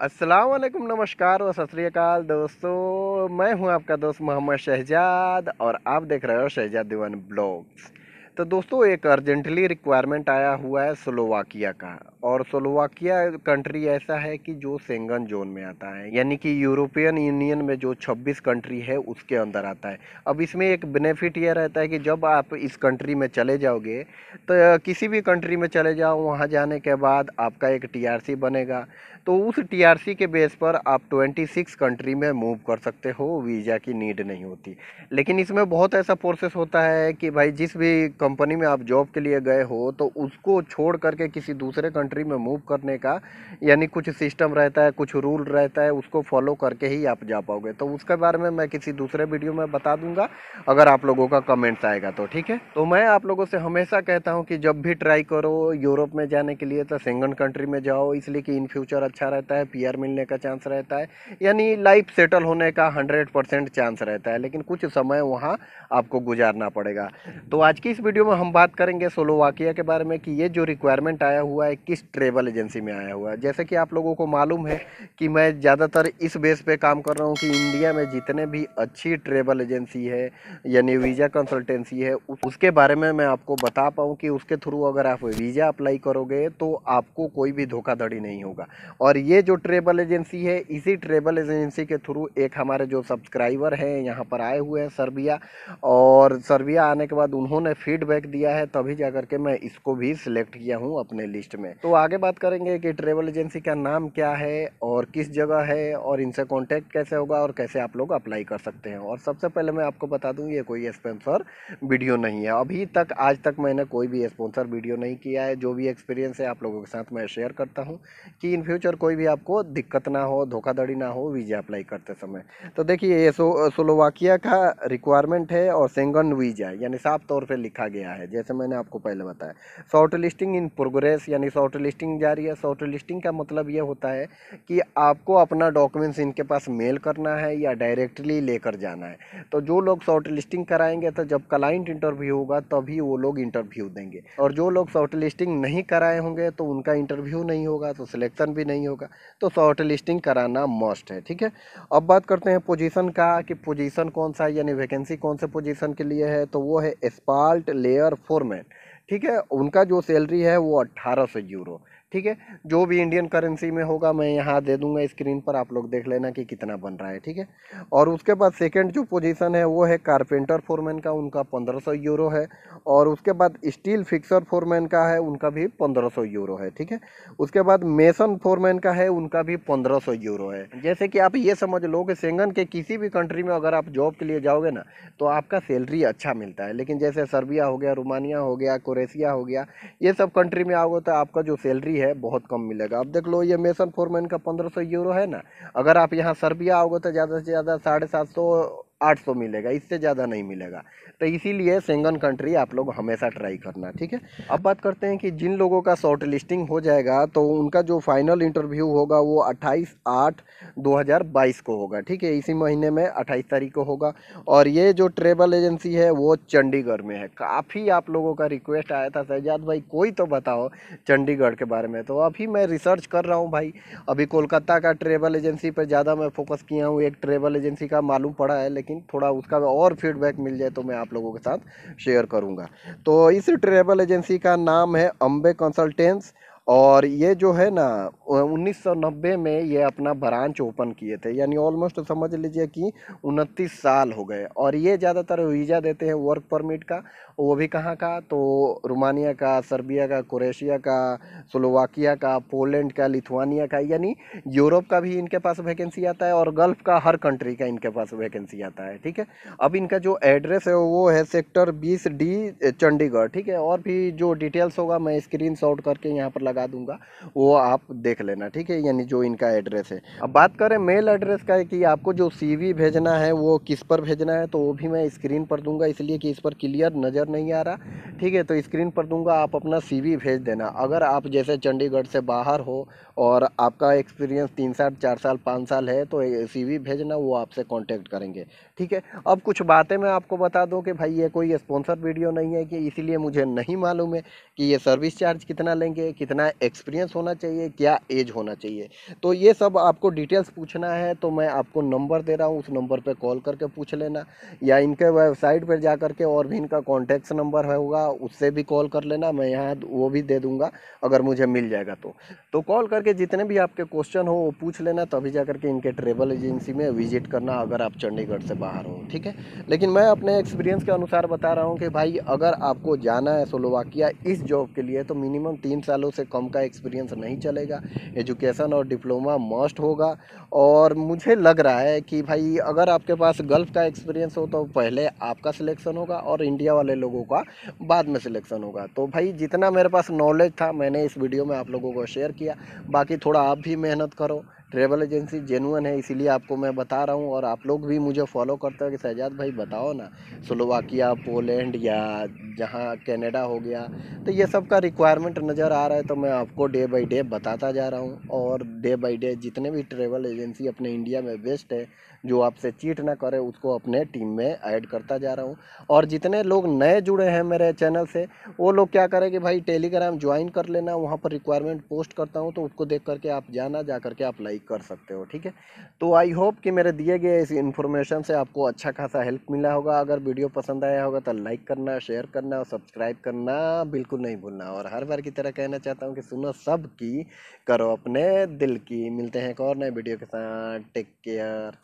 असलम नमस्कार और श्रीकाल दोस्तों मैं हूं आपका दोस्त मोहम्मद शहजाद और आप देख रहे हो शहजाद दीवान ब्लॉग्स तो दोस्तों एक अर्जेंटली रिक्वायरमेंट आया हुआ है स्लोवाकिया का और स्लोवाकिया कंट्री ऐसा है कि जो सेंगन जोन में आता है यानी कि यूरोपियन यूनियन में जो 26 कंट्री है उसके अंदर आता है अब इसमें एक बेनिफिट यह रहता है कि जब आप इस कंट्री में चले जाओगे तो किसी भी कंट्री में चले जाओ वहाँ जाने के बाद आपका एक टी बनेगा तो उस टी के बेस पर आप ट्वेंटी कंट्री में मूव कर सकते हो वीज़ा की नीड नहीं होती लेकिन इसमें बहुत ऐसा प्रोसेस होता है कि भाई जिस भी कंपनी में आप जॉब के लिए गए हो तो उसको छोड़ करके किसी दूसरे कंट्री में मूव करने का यानी कुछ सिस्टम रहता है कुछ रूल रहता है उसको फॉलो करके ही आप जा पाओगे तो उसके बारे में मैं किसी दूसरे वीडियो में बता दूंगा अगर आप लोगों का कमेंट्स आएगा तो ठीक है तो मैं आप लोगों से हमेशा कहता हूँ कि जब भी ट्राई करो यूरोप में जाने के लिए तो सेंगन कंट्री में जाओ इसलिए कि इन फ्यूचर अच्छा रहता है पी मिलने का चांस रहता है यानी लाइफ सेटल होने का हंड्रेड चांस रहता है लेकिन कुछ समय वहाँ आपको गुजारना पड़ेगा तो आज की इस वीडियो वीडियो में हम बात करेंगे सोलोवाकिया के बारे में कि ये जो रिक्वायरमेंट आया हुआ है किस ट्रेवल एजेंसी में आया हुआ है जैसे कि आप लोगों को मालूम है कि मैं ज़्यादातर इस बेस पे काम कर रहा हूँ कि इंडिया में जितने भी अच्छी ट्रेवल एजेंसी है यानी वीज़ा कंसल्टेंसी है उसके बारे में मैं आपको बता पाऊँ कि उसके थ्रू अगर आप वीज़ा अप्लाई करोगे तो आपको कोई भी धोखाधड़ी नहीं होगा और ये जो ट्रेवल एजेंसी है इसी ट्रेवल एजेंसी के थ्रू एक हमारे जो सब्सक्राइबर हैं यहाँ पर आए हुए हैं सर्बिया और सर्बिया आने के बाद उन्होंने फीड फीडबैक दिया है तभी जा करके मैं इसको भी सिलेक्ट किया हूँ अपने लिस्ट में तो आगे बात करेंगे कि ट्रेवल एजेंसी का नाम क्या है और किस जगह है और इनसे कॉन्टैक्ट कैसे होगा और कैसे आप लोग अप्लाई कर सकते हैं और सबसे पहले मैं आपको बता दूँ ये कोई स्पॉन्सर वीडियो नहीं है अभी तक आज तक मैंने कोई भी स्पॉन्सर वीडियो नहीं किया है जो भी एक्सपीरियंस है आप लोगों के साथ मैं शेयर करता हूँ कि इन फ्यूचर कोई भी आपको दिक्कत ना हो धोखाधड़ी ना हो वीज़ा अप्लाई करते समय तो देखिए ये सो, सोलोवाकिया का रिक्वायरमेंट है और सेंगन वीज़ा यानी साफ तौर पर लिखा गया है जैसे मैंने आपको पहले बताया शॉर्ट लिस्टिंग इन प्रोग्रेस यानी शॉर्ट लिस्टिंग जारी है शॉर्ट लिस्टिंग का मतलब ये होता है कि आपको अपना डॉक्यूमेंट्स इनके पास मेल करना है या डायरेक्टली लेकर जाना है तो जो लोग शॉर्ट लिस्टिंग कराएंगे तो जब क्लाइंट इंटरव्यू होगा तभी वो लोग इंटरव्यू देंगे और जो लोग शॉर्ट लिस्टिंग नहीं कराए होंगे तो उनका इंटरव्यू नहीं होगा तो सिलेक्शन भी नहीं होगा तो शॉर्ट लिस्टिंग कराना मस्ट है ठीक है अब बात करते हैं पोजीशन का कि पोजीशन कौन सा है यानी वैकेंसी कौन से पोजीशन के लिए है तो वो है स्पाल्ट लेयर फोरमैन ठीक है उनका जो सैलरी है वो अट्ठारह सौ यूरो ठीक है जो भी इंडियन करेंसी में होगा मैं यहाँ दे दूंगा स्क्रीन पर आप लोग देख लेना कि कितना बन रहा है ठीक है और उसके बाद सेकंड जो पोजीशन है वो है कारपेंटर फोरमैन का उनका 1500 यूरो है और उसके बाद स्टील फिक्सर फोरमैन का है उनका भी 1500 यूरो है ठीक है उसके बाद मेसन फोरमैन का है उनका भी पंद्रह यूरो है जैसे कि आप ये समझ लो कि सेंगन के किसी भी कंट्री में अगर आप जॉब के लिए जाओगे ना तो आपका सैलरी अच्छा मिलता है लेकिन जैसे सर्बिया हो गया रोमानिया हो गया क्रोएशिया हो गया ये सब कंट्री में आओगे तो आपका जो सैलरी है बहुत कम मिलेगा अब देख लो ये मेसन फोरमैन का पंद्रह सौ यूरो है ना अगर आप यहाँ सर्बिया आओगे तो ज़्यादा से ज़्यादा साढ़े सात सौ 800 मिलेगा इससे ज़्यादा नहीं मिलेगा तो इसीलिए सेंगन कंट्री आप लोग हमेशा ट्राई करना ठीक है अब बात करते हैं कि जिन लोगों का शॉर्ट लिस्टिंग हो जाएगा तो उनका जो फाइनल इंटरव्यू होगा वो अट्ठाईस आठ 2022 को होगा ठीक है इसी महीने में अट्ठाईस तारीख को होगा और ये जो ट्रेवल एजेंसी है वो चंडीगढ़ में है काफ़ी आप लोगों का रिक्वेस्ट आया था सहजाद भाई कोई तो बताओ चंडीगढ़ के बारे में तो अभी मैं रिसर्च कर रहा हूँ भाई अभी कोलकाता का ट्रेवल एजेंसी पर ज़्यादा मैं फोकस किया हूँ एक ट्रेवल एजेंसी का मालूम पड़ा है लेकिन लेकिन थोड़ा उसका और फीडबैक मिल जाए तो मैं आप लोगों के साथ शेयर करूँगा तो इस ट्रेवल एजेंसी का नाम है अम्बे कंसल्टेंस और ये जो है ना 1990 में ये अपना ब्रांच ओपन किए थे यानी ऑलमोस्ट समझ लीजिए कि उनतीस साल हो गए और ये ज़्यादातर वीज़ा देते हैं वर्क परमिट का वो भी कहाँ का तो रोमानिया का सर्बिया का क्रोएशिया का स्लोवाकिया का पोलैंड का लिथुआनिया का यानी यूरोप का भी इनके पास वैकेंसी आता है और गल्फ़ का हर कंट्री का इनके पास वैकेंसी आता है ठीक है अब इनका जो एड्रेस है वो है सेक्टर बीस डी चंडीगढ़ ठीक है और भी जो डिटेल्स होगा मैं स्क्रीन करके यहाँ पर लगा दूंगा वो आप देख लेना ठीक है यानी जो इनका एड्रेस है अब बात करें मेल एड्रेस का है कि आपको जो सी भेजना है वो किस पर भेजना है तो वो भी मैं स्क्रीन पर दूंगा इसलिए कि इस पर क्लियर नज़र नहीं आ रहा ठीक है तो स्क्रीन पर दूंगा आप अपना सी भेज देना अगर आप जैसे चंडीगढ़ से बाहर हो और आपका एक्सपीरियंस तीन साल चार साल पाँच साल है तो सी भेजना वो आपसे कॉन्टेक्ट करेंगे ठीक है अब कुछ बातें मैं आपको बता दूँ कि भाई ये कोई स्पॉन्सर वीडियो नहीं है कि इसीलिए मुझे नहीं मालूम है कि ये सर्विस चार्ज कितना लेंगे कितना कितना एक्सपीरियंस होना चाहिए क्या एज होना चाहिए तो ये सब आपको डिटेल्स पूछना है तो मैं आपको नंबर दे रहा हूँ उस नंबर पर कॉल करके पूछ लेना या इनके वेबसाइट पर जा करके और भी इनका कॉन्टैक्ट नंबर होगा उससे भी कॉल कर लेना मैं यहाँ वो भी दे दूँगा अगर मुझे मिल जाएगा तो तो कॉल करके जितने भी आपके क्वेश्चन हो वो पूछ लेना तभी जा करके इनके ट्रेवल एजेंसी में विजिट करना अगर आप चंडीगढ़ से बाहर हो ठीक है लेकिन मैं अपने एक्सपीरियंस के अनुसार बता रहा हूँ कि भाई अगर आपको जाना है सोलोवाकिया इस जॉब के लिए तो मिनिमम तीन सालों से कॉम का एक्सपीरियंस नहीं चलेगा एजुकेशन और डिप्लोमा मस्ट होगा और मुझे लग रहा है कि भाई अगर आपके पास गल्फ़ का एक्सपीरियंस हो तो पहले आपका सिलेक्शन होगा और इंडिया वाले लोगों का बाद में सिलेक्शन होगा तो भाई जितना मेरे पास नॉलेज था मैंने इस वीडियो में आप लोगों को शेयर किया बाकी थोड़ा आप भी मेहनत करो ट्रेवल एजेंसी जेनुअन है इसीलिए आपको मैं बता रहा हूँ और आप लोग भी मुझे फॉलो करते हो कि शहजाद भाई बताओ ना स्लोवाकिया पोलैंड या जहाँ कनाडा हो गया तो ये सब का रिक्वायरमेंट नज़र आ रहा है तो मैं आपको डे बाई डे बताता जा रहा हूँ और डे बाई डे जितने भी ट्रेवल एजेंसी अपने इंडिया में बेस्ट है जो आपसे चीट ना करे उसको अपने टीम में ऐड करता जा रहा हूँ और जितने लोग नए जुड़े हैं मेरे चैनल से वो लोग क्या करें कि भाई टेलीग्राम ज्वाइन कर लेना वहाँ पर रिक्वायरमेंट पोस्ट करता हूँ तो उसको देख करके आप जाना जा करके आप लाइक कर सकते हो ठीक है तो आई होप कि मेरे दिए गए इस इन्फॉर्मेशन से आपको अच्छा खासा हेल्प मिला होगा अगर वीडियो पसंद आया होगा तो लाइक करना शेयर करना और सब्सक्राइब करना बिल्कुल नहीं भूलना और हर बार की तरह कहना चाहता हूँ कि सुनो सब की करो अपने दिल की मिलते हैं एक और नए वीडियो के साथ टेक केयर